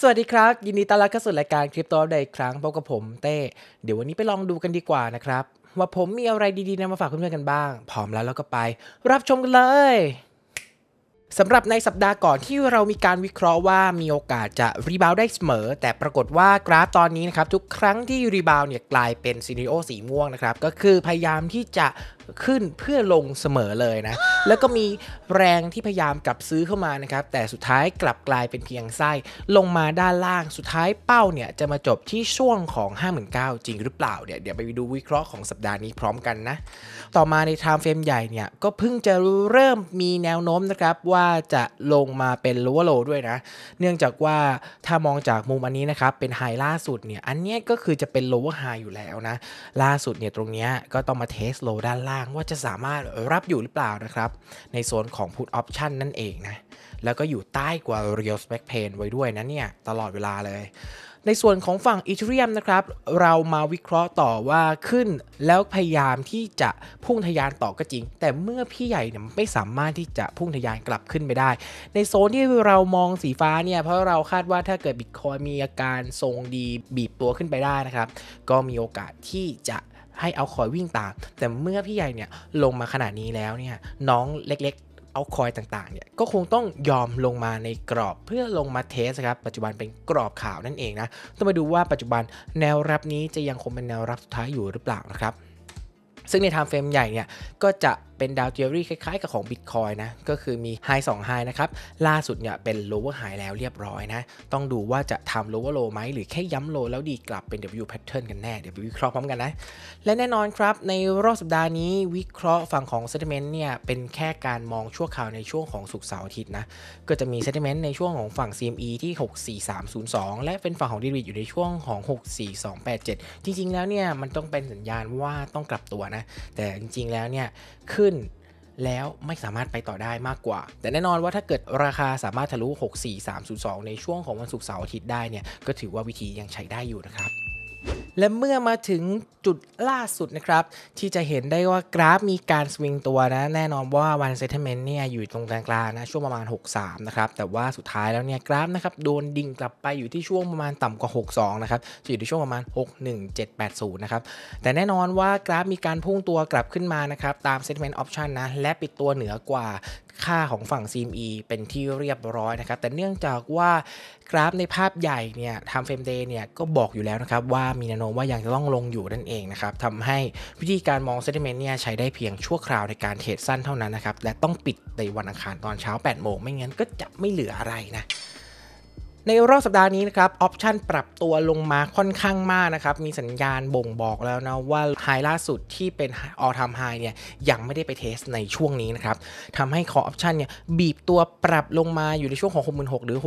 สวัสดีครับ ยินดีต้อนรับเข้าสู่รายการคริปโตอนปดครั้งพบกับผมเต้ เดี๋ยววันนี้ไปลองดูกันดีกว่านะครับ ว่าผมมีอะไรดี ๆนำมาฝากเพื่อนๆกันบ้างพร้อมแล้วเราก็ไป รับชมกันเลยสำหรับในสัปดาห์ก่อนที่เรามีการวิเคราะห์ว่ามีโอกาสจะรีบาวได้เสมอ แต่ปรากฏว่ากราฟตอนนี้นะครับทุกครั้งที่รีบาวเนี่ยกลายเป็นซีนิโอสีม่วงนะครับก็คือพยายามที่จะขึ้นเพื่อลงเสมอเลยนะ แล้วก็มีแรงที่พยายามกลับซื้อเข้ามานะครับ แต่สุดท้ายกลับกลายเป็นเพียงไส้ลงมาด้านล่าง สุดท้ายเป้าเนี่ย จะมาจบที่ช่วงของ 59,000จริงหรือเปล่าเนี่ยเดี๋ยวไปดูวิเคราะห์ของสัปดาห์นี้พร้อมกันนะ ต่อมาในไทม์เฟรมใหญ่เนี่ย ก็เพิ่งจะเริ่มมีแนวโน้มนะครับ ว่าจะลงมาเป็นลัวโลด้วยนะ เนื่องจากว่าถ้ามองจากมุมอันนี้นะครับเป็นไฮล่าสุดเนี่ยอันนี้ก็คือจะเป็นโลว์ไฮอยู่แล้วนะล่าสุดเนี่ยตรงนี้ก็ต้องมาเทสโลด้านล่างางว่าจะสามารถรับอยู่หรือเปล่านะครับ ในโซนของ put option นั่นเองนะ แล้วก็อยู่ใต้กว่า real spec pain ไว้ด้วยนะเนี่ย ตลอดเวลาเลย ในส่วนของฝั่งอีเทเรียมนะครับ เรามาวิเคราะห์ต่อว่าขึ้นแล้วพยายามที่จะพุ่งทะยานต่อก็จริง แต่เมื่อพี่ใหญ่เนี่ยไม่สามารถที่จะพุ่งทะยานกลับขึ้นไปได้ ในโซนที่เรามองสีฟ้าเนี่ย เพราะเราคาดว่าถ้าเกิดบิตคอยมีอาการทรงดีบีบตัวขึ้นไปได้นะครับก็มีโอกาสที่จะให้เอาคอยวิ่งตาม แต่เมื่อพี่ใหญ่เนี่ยลงมาขนาดนี้แล้วเนี่ยน้องเล็กๆ เอาคอยต่าง ๆเนี่ยก็คงต้องยอมลงมาในกรอบ เพื่อลงมาเทสครับ ปัจจุบันเป็นกรอบขาวนั่นเองนะต้องมาดูว่าปัจจุบันแนวรับนี้จะยังคงเป็นแนวรับสุดท้ายอยู่หรือเปล่านะครับ ซึ่งในไทม์เฟรมใหญ่เนี่ยก็จะเป็นดาวเทียรี่คล้ายๆ กับของ Bitcoin นะ ก็คือมี High 2 High นะครับ ล่าสุดเนี่ยเป็น Lower High แล้วเรียบร้อยนะ ต้องดูว่าจะทำ Lower Low ไหม หรือแค่ย้ำ Low แล้วดีกลับเป็น W Pattern กันแน่ เดี๋ยววิเคราะห์พร้อมกันนะ และแน่นอนครับในรอบสัปดาห์นี้วิเคราะห์ฝั่งของ Sentiment เนี่ยเป็นแค่การมองชั่วคราวในช่วงของสุกเสาร์อาทิตย์นะ ก็จะมี Sentiment ในช่วงของฝั่ง CME ที่64302และเป็นฝั่งของ d i r i t อยู่ในช่วงของ 64287 จริงๆแล้วเนี่ยมันต้องเป็นสัญญาณว่าต้องกลับตัวนะแต่จริงๆแล้วเนี่ยขึึ้นแล้วไม่สามารถไปต่อได้มากกว่า แต่แน่นอนว่าถ้าเกิดราคาสามารถทะลุ 64302 ในช่วงของวันศุกร์เสาร์อาทิตย์ได้เนี่ย ก็ถือว่าวิธียังใช้ได้อยู่นะครับและเมื่อมาถึงจุดล่าสุดนะครับที่จะเห็นได้ว่ากราฟมีการสวิงตัวนะแน่นอนว่าวันเซตเมนต์เนี่ยอยู่ตรงกลางๆนะช่วงประมาณ 63นะครับแต่ว่าสุดท้ายแล้วเนี่ยกราฟนะครับโดนดิ่งกลับไปอยู่ที่ช่วงประมาณต่ำกว่า 62นะครับอยู่ที่ช่วงประมาณ 61780นะครับแต่แน่นอนว่ากราฟมีการพุ่งตัวกลับขึ้นมานะครับตามเซตเมนต์ออปชันนะและปิดตัวเหนือกว่าค่าของฝั่ง CME เป็นที่เรียบร้อยนะครับ แต่เนื่องจากว่ากราฟในภาพใหญ่เนี่ยทำเฟรมเดย์เนี่ยก็บอกอยู่แล้วนะครับ ว่ามีแนวโน้มว่ายังจะต้องลงอยู่นั่นเองนะครับทำให้วิธีการมองเซติเมนต์เนี่ยใช้ได้เพียงชั่วคราวในการเทรดสั้นเท่านั้นนะครับ และต้องปิดในวันอังคารตอนเช้า 8 โมงไม่งั้นก็จะไม่เหลืออะไรนะในรอบสัปดาห์นี้นะครับออปชันปรับตัวลงมาค่อนข้างมากนะครับมีสัญญาณบ่งบอกแล้วนะว่าไฮล่าสุดที่เป็นออทามไฮเนี่ยยังไม่ได้ไปเทสในช่วงนี้นะครับทำให้คอออปชันเนี่ยบีบตัวปรับลงมาอยู่ในช่วงของ 66,000 หรือ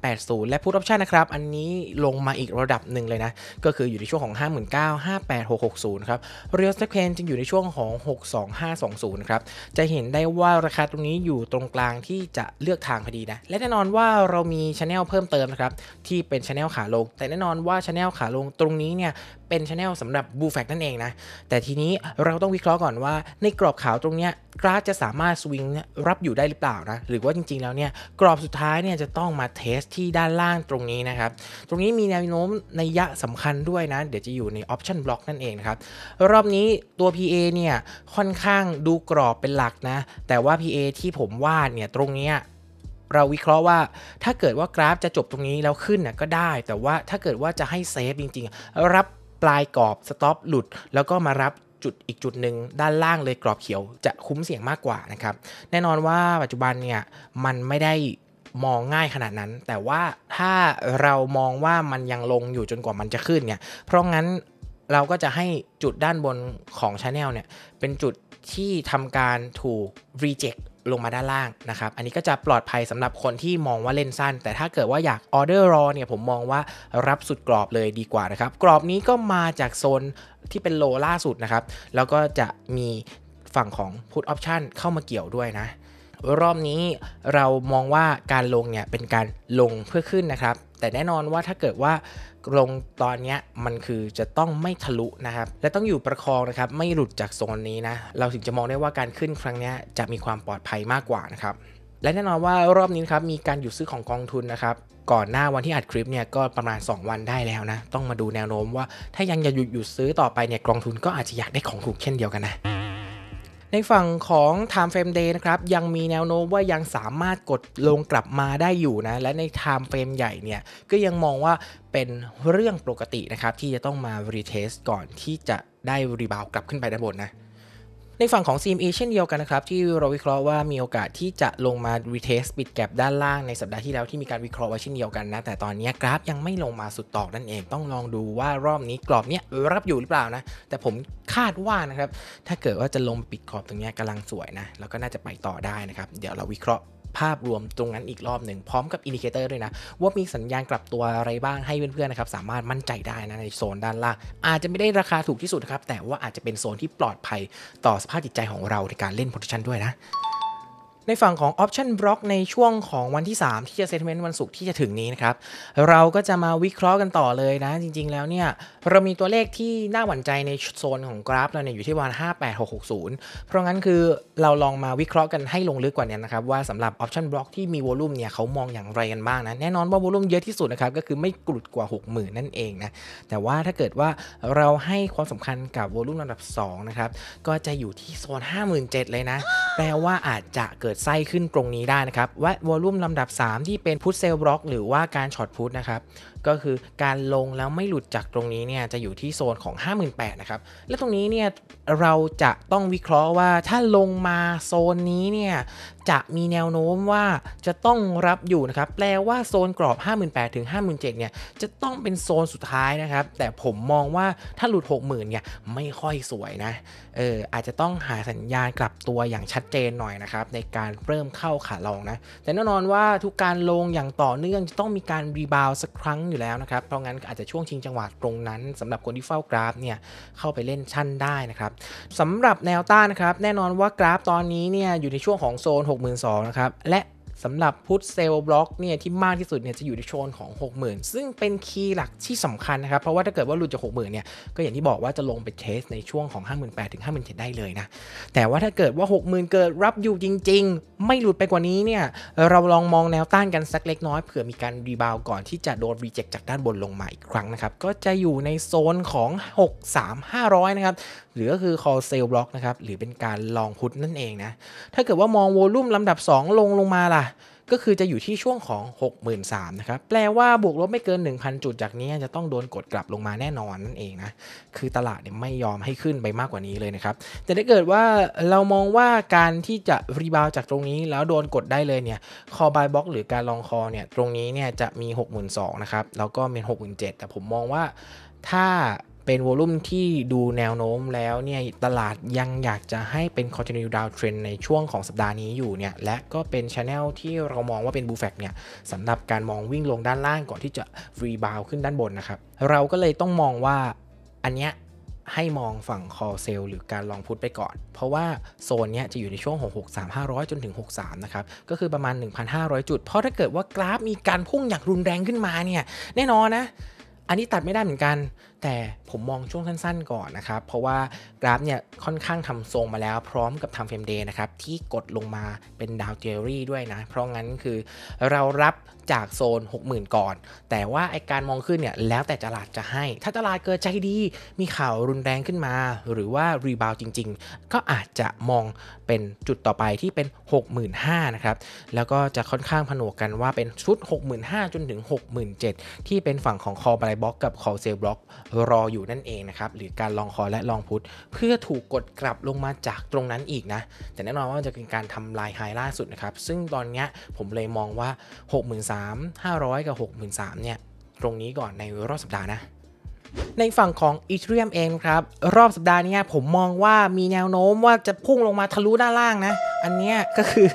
66,380 และพูดออปชันนะครับอันนี้ลงมาอีกระดับหนึ่งเลยนะก็คืออยู่ในช่วงของ 59,58660 ครับเรียลสเคนจงอยู่ในช่วงของ 62520 ครับจะเห็นได้ว่าราคาตรงนี้อยู่ตรงกลางที่จะเลือกทางพอดีนะและแน่นอนว่าเรามีชแนลเพิ่มเติมนะครับที่เป็นชแนลขาลง แต่แน่นอนว่าชแนลขาลงตรงนี้เนี่ยเป็นชแนล l สำหรับบูแฟกนั่นเองนะแต่ทีนี้เราต้องวิเคราะห์ก่อนว่า ในกรอบขาวตรงเนี้ยกราฟจะสามารถสวิงรับอยู่ได้หรือเปล่านะหรือว่าจริงๆแล้วเนี่ยกรอบสุดท้ายเนี่ยจะต้องมาเทสที่ด้านล่างตรงนี้นะครับตรงนี้มีแนวโน้มในยะสำคัญด้วยนะเดี๋ยวจะอยู่ในออปชันบล็อกนั่นเองนะครับรอบนี้ตัว PA เนี่ยค่อนข้างดูกรอบเป็นหลักนะแต่ว่า PA ที่ผมวาดเนี่ยตรงเนี้ยเราวิเคราะห์ว่าถ้าเกิดว่ากราฟจะจบตรงนี้แล้วขึ้นนะก็ได้ แต่ว่าถ้าเกิดว่าจะให้เซฟจริง ๆ รับปลายกรอบสต็อปหลุดแล้วก็มารับจุดอีกจุดหนึ่งด้านล่างเลยกรอบเขียวจะคุ้มเสี่ยงมากกว่านะครับแน่นอนว่าปัจจุบันเนี่ยมันไม่ได้มองง่ายขนาดนั้น แต่ว่าถ้าเรามองว่ามันยังลงอยู่จนกว่ามันจะขึ้นเนี่ยเพราะงั้นเราก็จะให้จุดด้านบนของชาแนลเนี่ยเป็นจุดที่ทำการถูก reject ลงมาด้านล่างนะครับ อันนี้ก็จะปลอดภัยสำหรับคนที่มองว่าเล่นสั้น แต่ถ้าเกิดว่าอยากออเดอร์รอเนี่ยผมมองว่ารับสุดกรอบเลยดีกว่านะครับ กรอบนี้ก็มาจากโซนที่เป็นโลล่าสุดนะครับ แล้วก็จะมีฝั่งของ put option เข้ามาเกี่ยวด้วยนะ รอบนี้เรามองว่าการลงเนี่ยเป็นการลงเพื่อขึ้นนะครับแต่แน่นอนว่าถ้าเกิดว่าลงตอนนี้มันคือจะต้องไม่ทะลุนะครับและต้องอยู่ประคองนะครับไม่หลุดจากโซนนี้นะเราถึงจะมองได้ว่าการขึ้นครั้งนี้จะมีความปลอดภัยมากกว่านะครับและแน่นอนว่ารอบนี้นครับมีการหยุดซื้อของกองทุนนะครับก่อนหน้าวันที่อัดคลิปเนี่ยก็ประมาณ 2 วันได้แล้วนะต้องมาดูแนวโน้มว่าถ้ายังจะหยุดหยุดซื้อต่อไปเนี่ยกองทุนก็อาจจะอยากได้ของถูกเช่นเดียวกันนะในฝั่งของ Time Frame Day นะครับยังมีแนวโน้มว่ายังสามารถกดลงกลับมาได้อยู่นะและใน Time Frame ใหญ่เนี่ยก็ยังมองว่าเป็นเรื่องปกตินะครับที่จะต้องมา retest ก่อนที่จะได้รีบาวกลับขึ้นไปด้านบนนะในฝั่งของ CME เช่นเดียวกันนะครับที่เราวิเคราะห์ว่ามีโอกาสที่จะลงมา retest ปิดแกลบด้านล่างในสัปดาห์ที่แล้วที่มีการวิเคราะห์ไว้เช่นเดียวกันนะแต่ตอนนี้กราฟยังไม่ลงมาสุดตอกนั่นเองต้องลองดูว่ารอบนี้กรอบเนี้ยรับอยู่หรือเปล่านะแต่ผมคาดว่านะครับถ้าเกิดว่าจะลงปิดขอบตรงนี้กำลังสวยนะแล้วก็น่าจะไปต่อได้นะครับเดี๋ยวเราวิเคราะห์ภาพรวมตรงนั้นอีกรอบหนึ่ง พร้อมกับอินดิเคเตอร์ด้วยนะ ว่ามีสัญญาณกลับตัวอะไรบ้างให้เพื่อนๆนะครับสามารถมั่นใจได้นะในโซนด้านล่างอาจจะไม่ได้ราคาถูกที่สุดครับ แต่ว่าอาจจะเป็นโซนที่ปลอดภัยต่อสภาพจิตใจของเราในการเล่นโพสชันด้วยนะในฝั่งของ Option Block ในช่วงของวันที่ 3 ที่จะ Settlement วันศุกร์ที่จะถึงนี้นะครับเราก็จะมาวิเคราะห์กันต่อเลยนะจริงๆ แล้วเนี่ย เรามีตัวเลขที่น่าหวั่นใจในโซนของกราฟเราเนี่ยอยู่ที่วัน 58660 เพราะงั้นคือเราลองมาวิเคราะห์กันให้ลงลึกกว่านี้นะครับ ว่าสำหรับ Option Block ที่มีวอลุ่มเนี่ย เขามองอย่างไรกันบ้างนะ แน่นอนว่าวอลุ่มเยอะที่สุดนะครับก็คือไม่กลุดกว่า 60,000 นั่นเองนะแต่ว่าถ้าเกิดว่าเราให้ความสำคัญกับวอลุ่มลำดับ2นะครับก็จะอยู่ที่โซน57,000เลยนะ แปลว่าอาจจะเกิดดไส้ขึ้นตรงนี้ได้นะครับวัดวอลลุ่มลำดับ 3 ที่เป็นพุทเซลบล็อกหรือว่าการช็อตพุทนะครับก็คือการลงแล้วไม่หลุดจากตรงนี้เนี่ย จะอยู่ที่โซนของ 58,000นะครับ และตรงนี้เนี่ยเราจะต้องวิเคราะห์ว่าถ้าลงมาโซนนี้เนี่ย จะมีแนวโน้มว่าจะต้องรับอยู่นะครับ แปลว่าโซนกรอบ 58,000ถึง57,000เนี่ยจะต้องเป็นโซนสุดท้ายนะครับแต่ผมมองว่าถ้าหลุด60,000เนี่ยไม่ค่อยสวยนะ เอออาจจะต้องหาสัญญาณกลับตัวอย่างชัดเจนหน่อยนะครับในการเริ่มเข้าขาลองนะแต่แน่นอนว่าทุกการลงอย่างต่อเนื่องจะต้องมีการรีบาวสักครั้งอยู่อยู่แล้วนะครับเพราะงั้นอาจจะช่วงชิงจังหวะตรงนั้น สำหรับคนที่เฝ้ากราฟเนี่ยเข้าไปเล่นชั่นได้นะครับสำหรับแนวต้านนะครับแน่นอนว่ากราฟตอนนี้เนี่ยอยู่ในช่วงของโซน 6 2 0 0 0นะครับและสำหรับพุทธเซลล์บล็อกเนี่ยที่มากที่สุดเนี่ยจะอยู่ในโซนของ 60,000 ซึ่งเป็นคีย์หลักที่สำคัญนะครับเพราะว่าถ้าเกิดว่าหลุดจาก 60,000เนี่ยก็อย่างที่บอกว่าจะลงไปเทสในช่วงของ 58,000 ถึง 5 7ได้เลยนะแต่ว่าถ้าเกิดว่า 60,000 เกิดรับอยู่จริงๆ ไม่หลุดไปกว่านี้เนี่ยเราลองมองแนวต้านกันสักเล็กน้อยเผื่อมีการรีบาวก่อนที่จะโดนรีเจ็คจากด้านบนลงมาอีกครั้งนะครับก็จะอยู่ในโซนของ63500นะครับหรือก็คือ call s e l l block นะครับ หรือเป็นการลองพุทนั่นเองนะ ถ้าเกิดว่ามองโวลุ่มลำดับ 2 ลงลงมาล่ะ ก็คือจะอยู่ที่ช่วงของ 63,000 นะครับ แปลว่าบวกลบไม่เกิน 1,000 จุดจากนี้ จะต้องโดนกดกลับลงมาแน่นอนนั่นเองนะ คือตลาดเนี่ยไม่ยอมให้ขึ้นไปมากกว่านี้เลยนะครับ แต่ถ้าเกิดว่าเรามองว่าการที่จะรีบาวจากตรงนี้แล้วโดนกดได้เลยเนี่ยคอบายบล็อกหรือการลองคอเนี่ยตรงนี้เนี่ยจะมี 62,000นะครับ แล้วก็เป็น67,000แต่ผมมองว่าถ้าเป็นวอลุ่มที่ดูแนวโน้มแล้วเนี่ยตลาดยังอยากจะให้เป็น continue downtrend ในช่วงของสัปดาห์นี้อยู่เนี่ยและก็เป็น channel ที่เรามองว่าเป็น b u l l f a c เนี่ยสำหรับการมองวิ่งลงด้านล่างก่อนที่จะ rebound ขึ้นด้านบนนะครับเราก็เลยต้องมองว่าอันเนี้ยให้มองฝั่ง call sell หรือการลองพุทไปก่อน เพราะว่าโซนนี้จะอยู่ในช่วง 663-500 จนถึง 63 นะครับ ก็คือประมาณ1,500จุดเพราะถ้าเกิดว่ากราฟมีการพุ่งอย่างรุนแรงขึ้นมาเนี่ยแน่นอนนะอันนี้ตัดไม่ได้เหมือนกัน แต่ผมมองช่วงสั้นๆก่อนนะครับ เพราะว่ากราฟเนี่ยค่อนข้างทำทรงมาแล้วพร้อมกับทำเฟรมเดย์นะครับที่กดลงมาเป็นดาวเทอรี่ด้วยนะ เพราะงั้นคือเรารับจากโซน 60,000 ก่อน แต่ว่าไอการมองขึ้นเนี่ยแล้วแต่ตลาดจะให้ ถ้าตลาดเกิดใจดีมีข่าวรุนแรงขึ้นมา หรือว่ารีบาวจริงๆ ก็อาจจะมองเป็นจุดต่อไปที่เป็น 65,000นะครับแล้วก็จะค่อนข้างผนวกกันว่าเป็นชุด65,000จนถึง67,000ที่เป็นฝั่งของคอบายบล็อกกับคอเซลบล็อกรออยู่อยู่นั่นเองนะครับหรือการลองคอและลองพุทเพื่อถูกกดกลับลงมาจากตรงนั้นอีกนะ แต่แน่นอนว่าจะเป็นการทำลายไฮล่าสุดนะครับ ซึ่งตอนนี้ผมเลยมองว่า 63,500 กับ 63,000เนี่ย ตรงนี้ก่อนในรอบสัปดาห์นะในฝั่งของอีเทียมเองครับ รอบสัปดาห์นี้ผมมองว่ามีแนวโน้มว่าจะพุ่งลงมาทะลุด้านล่างนะ อันนี้ก็คือ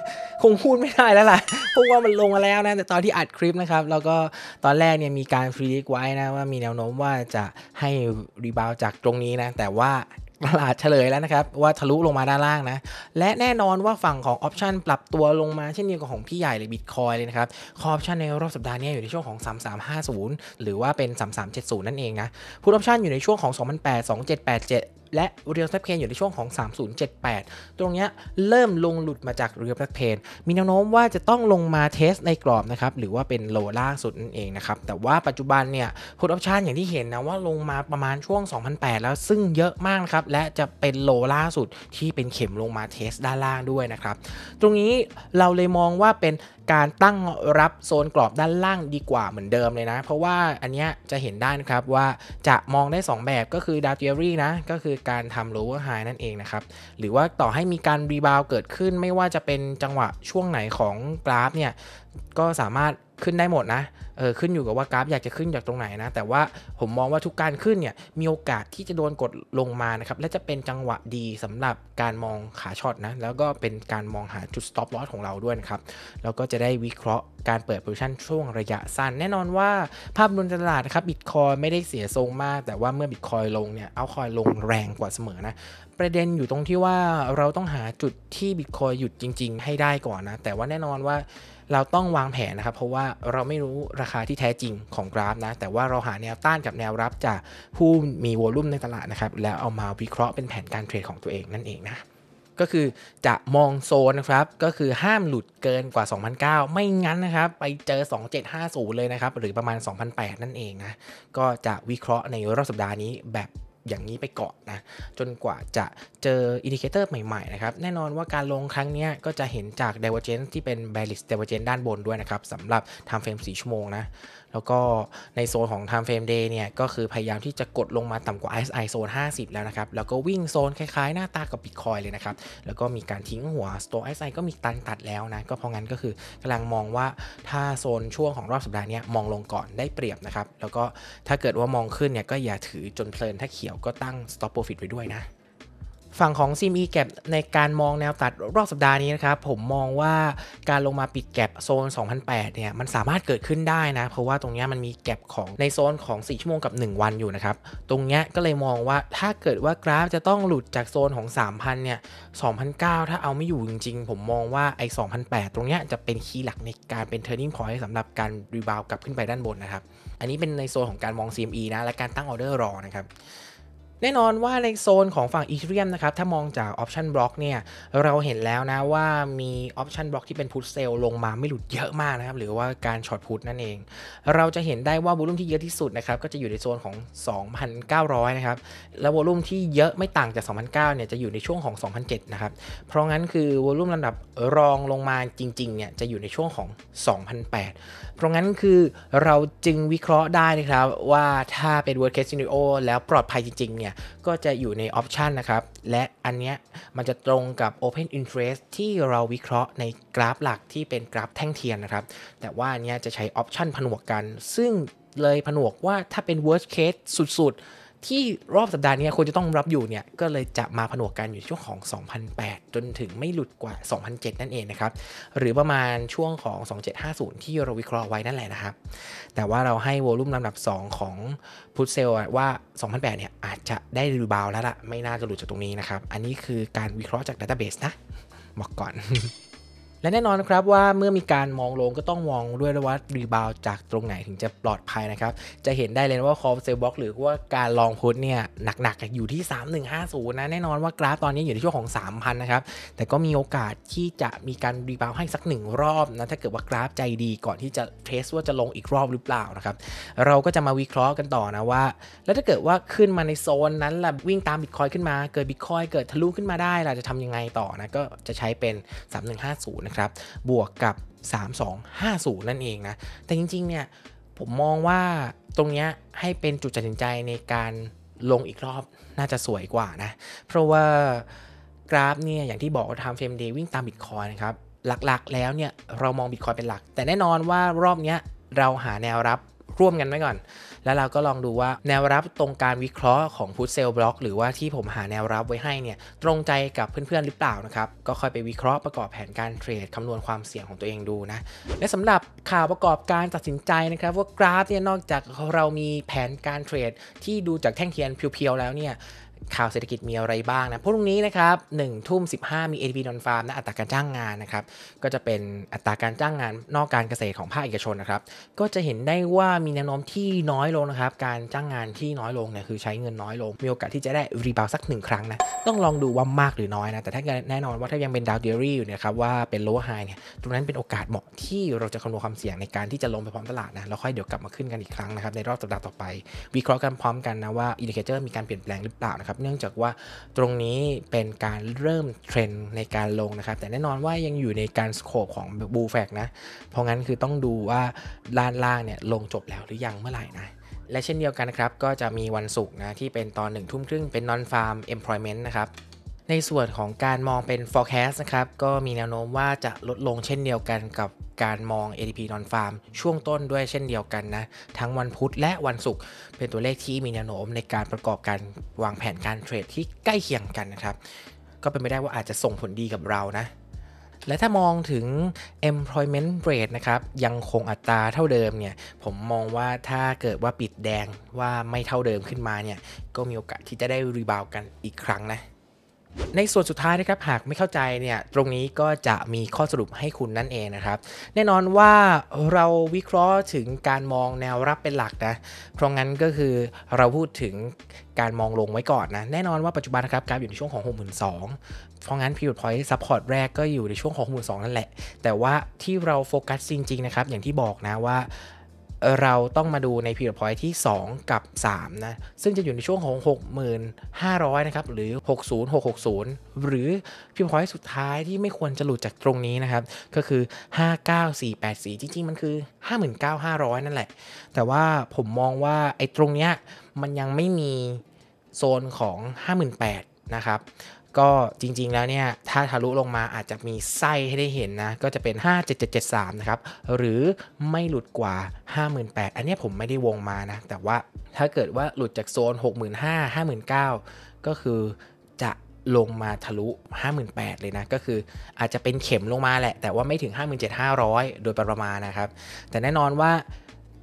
คงพูดไม่ได้แล้วล่ะเพราะว่ามันลงมาแล้วนะแต่ตอนที่อัดคลิปนะครับแล้วก็ตอนแรกเนี่ยมีการฟรีดิกไว้นะว่ามีแนวโน้มว่าจะให้รีบาวจากตรงนี้นะ แต่ว่าตลาดเฉลยแล้วนะครับ ว่าทะลุลงมาด้านล่างนะ และแน่นอนว่าฝั่งของออปชันปรับตัวลงมาเช่นเดียวกับของพี่ใหญ่หรือบิตคอยเลยนะครับคออปชันในรอบสัปดาห์นี้อยู่ในช่วงของ 3350 หรือว่าเป็น 3370 นั่นเองนะพุทออปชันอยู่ในช่วงของ2008 2787และเรือแซฟ็กเพนอยู่ในช่วงของ 3078 ตรงนี้เริ่มลงหลุดมาจากเรือแซฟ็กเพนมีแนวโน้มว่าจะต้องลงมาเทสในกรอบนะครับหรือว่าเป็นโลล่างสุดนั่นเองนะครับแต่ว่าปัจจุบันเนี่ยพุทออปชันอย่างที่เห็นนะว่าลงมาประมาณช่วง 2008 แล้วซึ่งเยอะมากครับและจะเป็นโลล่าสุดที่เป็นเข็มลงมาเทสด้านล่างด้วยนะครับตรงนี้เราเลยมองว่าเป็นการตั้งรับโซนกรอบด้านล่างดีกว่าเหมือนเดิมเลยนะ เพราะว่าอันนี้จะเห็นได้นะครับว่าจะมองได้ 2 แบบก็คือดาวเทียรี่นะ ก็คือการทำโลเวอร์ไฮนั่นเองนะครับ หรือว่าต่อให้มีการรีบาวเกิดขึ้นไม่ว่าจะเป็นจังหวะช่วงไหนของกราฟเนี่ยก็สามารถขึ้นได้หมดนะ เออ ขึ้นอยู่กับว่ากราฟอยากจะขึ้นจากตรงไหนนะ แต่ว่าผมมองว่าทุกการขึ้นเนี่ย มีโอกาสที่จะโดนกดลงมานะครับ และจะเป็นจังหวะดีสำหรับการมองขาช็อตนะ แล้วก็เป็นการมองหาจุด stop loss ของเราด้วยนะครับ แล้วก็จะได้วิเคราะห์การเปิด position ช่วงระยะสั้น แน่นอนว่าภาพรวมตลาดนะครับบิตคอยไม่ได้เสียทรงมาก แต่ว่าเมื่อบิตคอยลงเนี่ยเอาคอยลงแรงกว่าเสมอนะ ประเด็นอยู่ตรงที่ว่าเราต้องหาจุดที่บิตคอยหยุดจริง ๆ ให้ได้ก่อนนะ แต่ว่าแน่นอนว่าเราต้องวางแผนนะครับเพราะว่าเราไม่รู้ราคาที่แท้จริงของกราฟนะแต่ว่าเราหาแนวต้านกับแนวรับจากผู้มีวอลุ่มในตลาดนะครับแล้วเอามาวิเคราะห์เป็นแผนการเทรดของตัวเองนั่นเองนะก็คือจะมองโซนนะครับก็คือห้ามหลุดเกินกว่า 2009 ไม่งั้นนะครับ ไปเจอ 2750เลยนะครับหรือประมาณ 2008นั่นเองนะก็จะวิเคราะห์ในรอบสัปดาห์นี้แบบอย่างนี้ไปเกาะนะจนกว่าจะเจออินดิเคเตอร์ใหม่ ๆ นะครับ แน่นอนว่าการลงครั้งนี้ก็จะเห็นจาก divergence ที่เป็น bearish divergence ด้านบนด้วยนะครับสำหรับ time frame 4ชั่วโมงนะแล้วก็ในโซนของ time frame day เนี่ย ก็คือพยายามที่จะกดลงมาต่ำกว่า RSI โซน50 แล้วนะครับ แล้วก็วิ่งโซนคล้ายๆ หน้าตากับ Bitcoin เลยนะครับ แล้วก็มีการทิ้งหัวโซน RSI ก็มีตันตัดแล้วนะก็เพราะงั้นก็คือกำลังมองว่าถ้าโซนช่วงของรอบสัปดาห์นี้มองลงก่อนได้เปรียบนะครับแล้วก็ถ้าเกิดว่ามองขึ้นเนี่ยก็อย่าถือจนเพลินถ้าเขียวยวก็ตั้ง stop profit ไว้ด้วยนะ ฝั่งของ CME แก็บในการมองแนวตัดรอบสัปดาห์นี้นะครับ ผมมองว่าการลงมาปิดแก็บโซน 2008เนี่ย มันสามารถเกิดขึ้นได้นะ เพราะว่าตรงนี้มันมีแก็บของในโซนของ 4 ชั่วโมงกับ 1 วันอยู่นะครับ ตรงนี้ก็เลยมองว่าถ้าเกิดว่ากราฟจะต้องหลุดจากโซนของ 3,000 เนี่ย2,009 ถ้าเอาไม่อยู่จริงๆ ผมมองว่าไอ้2,008ตรงนี้จะเป็นคีย์หลักในการเป็น turning point สำหรับการรีบาวกลับขึ้นไปด้านบนนะครับ อันนี้เป็นในโซนของการมอง CME นะ และการตั้งออเดอร์รอนะครับแน่นอนว่าในโซนของฝั่งอีเทรียมนะครับถ้ามองจากออปชันบล็อกเนี่ยเราเห็นแล้วนะว่ามีออปชันบล็อกที่เป็นพุทเซลลงมาไม่หลุดเยอะมากนะครับหรือว่าการช็อตพุทนั่นเอง เราจะเห็นได้ว่าวอลุ่มที่เยอะที่สุดนะครับก็จะอยู่ในโซนของ 2,900นะครับแล้ววอลุ่มที่เยอะไม่ต่างจาก 2 0 0 9เนี่ยจะอยู่ในช่วงของ 2,007นะครับเพราะงั้นคือวอลุ่มลำดับรองลงมาจริงๆเนี่ยจะอยู่ในช่วงของ 2,008 เพราะงั้นคือเราจึงวิเคราะห์ได้นะครับว่าถ้าเป็น worst case scenario แล้วปลอดภัยจริงๆเนี่ยี่ยก็จะอยู่ในออปชันนะครับ และอันเนี้ยมันจะตรงกับ Open Interest ที่เราวิเคราะห์ในกราฟหลักที่เป็นกราฟแท่งเทียนนะครับ แต่ว่าอันเนี้ยจะใช้ออปชันผนวกกัน ซึ่งเลยผนวกว่าถ้าเป็น worst case สุดที่รอบสัปดาห์นี้ควรจะต้องรับอยู่เนี่ย ก็เลยจะมาผนวกกันอยู่ช่วงของ 2008 จนถึงไม่หลุดกว่า 2007 นั่นเองนะครับ หรือประมาณช่วงของ 2750 ที่เราวิเคราะห์ไว้นั่นแหละนะครับ แต่ว่าเราให้วอลุ่มลำดับ 2 ของพุทเซลว่า 2008 เนี่ย อาจจะได้รีบาวแล้วละ่ะไม่น่าจะหลุดจากตรงนี้นะครับ อันนี้คือการวิเคราะห์จากดัตเตอร์เบสนะบอกก่อนและแน่นอนครับว่าเมื่อมีการมองลงก็ต้องมองด้วยว่ารีบาวจากตรงไหนถึงจะปลอดภัยนะครับ จะเห็นได้เลยว่าคอเซลบ็อกหรือว่าการลองพุทเนี่ย หนักๆอยู่ที่ 3150 นะ แน่นอนว่ากราฟตอนนี้อยู่ในช่วงของ 3,000 นะครับ แต่ก็มีโอกาสที่จะมีการรีบาวให้สักหนึ่งรอบนะ ถ้าเกิดว่ากราฟใจดีก่อนที่จะเทสว่าจะลงอีกรอบหรือเปล่านะครับเราก็จะมาวิเคราะห์กันต่อนะว่า แล้วถ้าเกิดว่าขึ้นมาในโซนนั้นล่ะวิ่งตามบิตคอยขึ้นมา เกิดบิตคอยเกิดทะลุขึ้นมาได้เราจะทำยังไงต่อนะก็จะใช้เป็น3150ครับบวกกับ3250นั่นเองนะ แต่จริงๆเนี่ยผมมองว่าตรงนี้ให้เป็นจุดตัดสินใจในการลงอีกรอบน่าจะสวยกว่านะ เพราะว่ากราฟเนี่ยอย่างที่บอกว่าทำเฟรมเดย์วิ่งตามบิตคอยนะครับ หลักๆแล้วเนี่ยเรามองบิตคอยเป็นหลัก แต่แน่นอนว่ารอบนี้เราหาแนวรับร่วมกันไว้ก่อน แล้วเราก็ลองดูว่าแนวรับตรงการวิเคราะห์ของพุทเซลบล็อก หรือว่าที่ผมหาแนวรับไว้ให้เนี่ยตรงใจกับเพื่อนๆหรือเปล่านะครับก็ค่อยไปวิเคราะห์ประกอบแผนการเทรดคำนวณความเสี่ยงของตัวเองดูนะ และสำหรับข่าวประกอบการตัดสินใจนะครับ ว่ากราฟเนี่ยนอกจากเรามีแผนการเทรดที่ดูจากแท่งเทียนเพียวๆแล้วเนี่ยข่าวเศรษฐกิจมีอะไรบ้างนะพรุ่งนี้นะครับหนึ่งทุ่มสิบห้ามี ADP Non Farm นะอัตราการจ้างงานนะครับ ก็จะเป็นอัตราการจ้างงานนอกการเกษตรของภาคเอกชนนะครับ ก็จะเห็นได้ว่ามีแนวโน้มที่น้อยลงนะครับ การจ้างงานที่น้อยลงเนี่ยคือใช้เงินน้อยลง มีโอกาสที่จะได้รีบาวสักหนึ่งครั้งนะ ต้องลองดูว่ามากหรือน้อยนะ แต่ถ้าแน่นอนว่าถ้ายังเป็นดาวเดียรี่อยู่นะครับว่าเป็นโลว์ไฮเนี่ย ตรงนั้นเป็นโอกาสเหมาะที่เราจะคำนวณความเสี่ยงในการที่จะลงไปพร้อมตลาดนะแล้วค่อยเดี๋ยวกลับมาขึ้นกันอีกครั้งนะครับในรอบสัปดาห์ต่อไป วิเคราะห์กันพร้อมกันนะว่าอินดิเคเตอร์มีการเปลี่ยนแปลงหรือเปล่านะครับเนื่องจากว่าตรงนี้เป็นการเริ่มเทรนด์ในการลงนะครับ แต่แน่นอนว่ายังอยู่ในการสโคปของบูแฟกนะ เพราะงั้นคือต้องดูว่าด้านล่างเนี่ยลงจบแล้วหรือยังเมื่อไหร่นะและเช่นเดียวกันนะครับ ก็จะมีวันศุกร์นะ ที่เป็นตอนหนึ่งทุ่มครึ่งเป็นน non farm employment นะครับในส่วนของการมองเป็น forecast นะครับ ก็มีแนวโน้มว่าจะลดลงเช่นเดียวกันกับการมอง ADP non farm ช่วงต้นด้วยเช่นเดียวกันนะ ทั้งวันพุธและวันศุกร์เป็นตัวเลขที่มีแนวโน้มในการประกอบการวางแผนการเทรดที่ใกล้เคียงกันนะครับ ก็เป็นไปได้ว่าอาจจะส่งผลดีกับเรานะ และถ้ามองถึง employment rate นะครับยังคงอัตราเท่าเดิมเนี่ยผมมองว่าถ้าเกิดว่าปิดแดงว่าไม่เท่าเดิมขึ้นมาเนี่ยก็มีโอกาสที่จะได้รีบาวกันอีกครั้งนะในส่วนสุดท้ายนะครับหากไม่เข้าใจเนี่ยตรงนี้ก็จะมีข้อสรุปให้คุณนั่นเองนะครับ แน่นอนว่าเราวิเคราะห์ถึงการมองแนวรับเป็นหลักนะเพราะงั้นก็คือเราพูดถึงการมองลงไว้ก่อนนะแน่นอนว่าปัจจุบันนะครับการอยู่ในช่วงของ62,000เพราะงั้น pivot point support แรกก็อยู่ในช่วงของ62,000นั่นแหละ แต่ว่าที่เราโฟกัสจริงๆนะครับอย่างที่บอกนะว่าเราต้องมาดูใน p ี r i o d Point ที่ 2 กับ3นะซึ่งจะอยู่ในช่วงของ 6,500นะครับหรือ 60,660 หรือ p ี r i o d Point สุดท้ายที่ไม่ควรจะหลุดจากตรงนี้นะครับ ก็คือ 59484 จริงๆ มันคือ 59,500 นั่นแหละ แต่ว่าผมมองว่าไอ้ตรงเนี้ยมันยังไม่มีโซนของ 5 8นะครับก็จริงๆแล้วเนี่ย ถ้าทะลุลงมาอาจจะมีไส้ให้ได้เห็นนะ ก็จะเป็น 57773นะครับ หรือไม่หลุดกว่า 58,000อันนี้ผมไม่ได้วงมานะ แต่ว่าถ้าเกิดว่าหลุดจากโซน 65,000 59,000ก็คือจะลงมาทะลุ 58,000เลยนะ ก็คืออาจจะเป็นเข็มลงมาแหละ แต่ว่าไม่ถึง 57,500 โดยประมาณนะครับ แต่แน่นอนว่า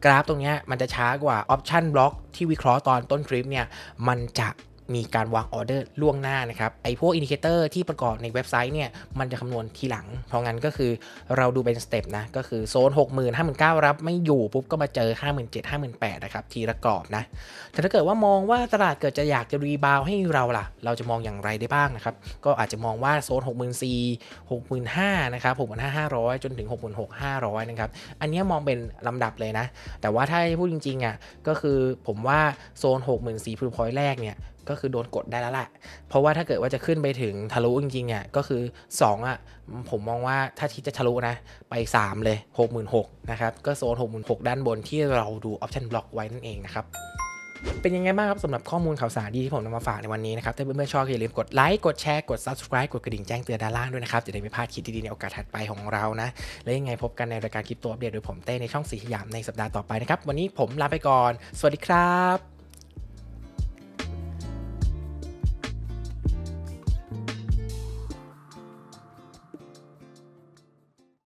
กราฟตรงนี้มันจะช้ากว่าออปชันบล็อกที่วิเคราะห์ตอนต้นคลิปเนี่ยมันจะมีการวางออเดอร์ล่วงหน้านะครับไอพวกอินดิเคเตอร์ที่ประกอบในเว็บไซต์เนี่ยมันจะคำนวณทีหลัง เพราะงั้นก็คือเราดูเป็นสเต็ปนะ ก็คือโซน6 0 0 0 0 5 0รับไม่อยู่ปุ๊บก็มาเจอ 5 7 5 8 0 0นะครับทีละกรอบนะแต่ถ้าเกิดว่ามองว่าตลาดเกิดจะอยากจะรีบาวให้เราล่ะ เราจะมองอย่างไรได้บ้างนะครับ ก็อาจจะมองว่าโซน6 0 0 0 0 6 5 0 0นะครับ6 5 0 0 จนถึง6 6 5 0 0นะครับอันนี้มองเป็นลำดับเลยนะ แต่ว่าถ้าพูดจริงๆอ่ะก็คือผมว่าโซน6 4 0 0 0พอยต์แรกเนี่ยก็คือโดนกดได้แล้วแหละ เพราะว่าถ้าเกิดว่าจะขึ้นไปถึงทะลุ จริงๆอ่ะก็คือ2อ่ะผมมองว่าถ้าที่จะทะลุนะ ไป 3 เลย 6 6 0 0่นะครับ ก็โซน 66,000ด้านบนที่เราดูออปชั่นบล็อกไว้นั่นเองนะครับ เป็นยังไงบ้างครับสำหรับข้อมูลข่าวสารดีที่ผมนำมาฝากในวันนี้นะครับ ถ้าเพื่อนๆชอบอย่าลืมกดไลค์ กดแชร์ กด subscribe กดกระดิ่งแจ้งเตือนด้านล่างด้วยนะครับ จะได้ไม่พลาดคลิปดีๆในโอกาสถัดไปของเรานะ และยังไงพบกันในรายการคลิปตัวอัปเดตโดยผมเต้ในช่องสีสยามในสัปดาห์ต่อไปนะครับวันนี้ผมลาไปก่อน สวัสดีครับ